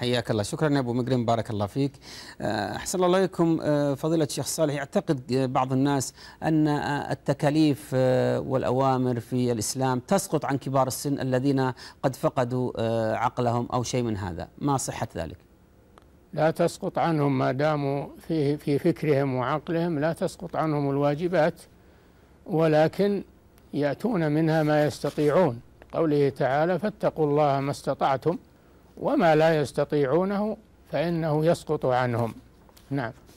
حياك الله شكرا يا ابو مقرن بارك الله فيك آه، احسن الله اليكم آه، فضيله الشيخ صالح يعتقد بعض الناس ان التكاليف آه، والاوامر في الاسلام تسقط عن كبار السن الذين قد فقدوا عقلهم او شيء من هذا ما صحه ذلك لا تسقط عنهم ما داموا في في فكرهم وعقلهم لا تسقط عنهم الواجبات ولكن ياتون منها ما يستطيعون قوله تعالى فاتقوا الله ما استطعتم وما لا يستطيعونه فإنه يسقط عنهم نعم